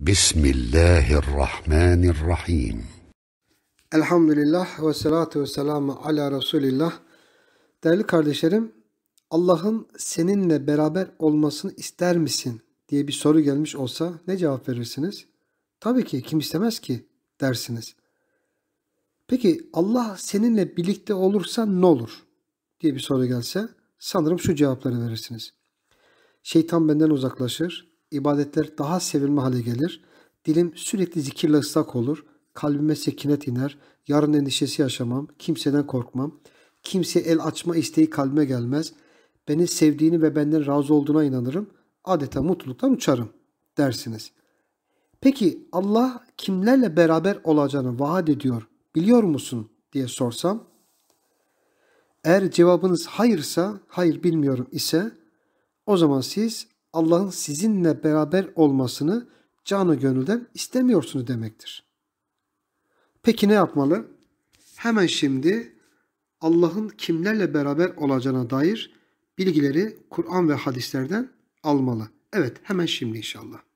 Bismillahirrahmanirrahim. Elhamdülillah ve salatu ve selamu ala Resulillah. Değerli kardeşlerim, Allah'ın seninle beraber olmasını ister misin diye bir soru gelmiş olsa ne cevap verirsiniz? Tabii ki kim istemez ki dersiniz. Peki Allah seninle birlikte olursa ne olur diye bir soru gelse sanırım şu cevapları verirsiniz. Şeytan benden uzaklaşır, ibadetler daha sevilme hale gelir. Dilim sürekli zikirle ıslak olur. Kalbime sekinet iner. Yarın endişesi yaşamam. Kimseden korkmam. Kimse el açma isteği kalbime gelmez. Beni sevdiğini ve benden razı olduğuna inanırım. Adeta mutluluktan uçarım dersiniz. Peki Allah kimlerle beraber olacağını vaat ediyor biliyor musun diye sorsam eğer cevabınız hayırsa hayır bilmiyorum ise o zaman siz Allah'ın sizinle beraber olmasını canı gönülden istemiyorsunuz demektir. Peki ne yapmalı? Hemen şimdi Allah'ın kimlerle beraber olacağına dair bilgileri Kur'an ve hadislerden almalı. Evet hemen şimdi inşallah.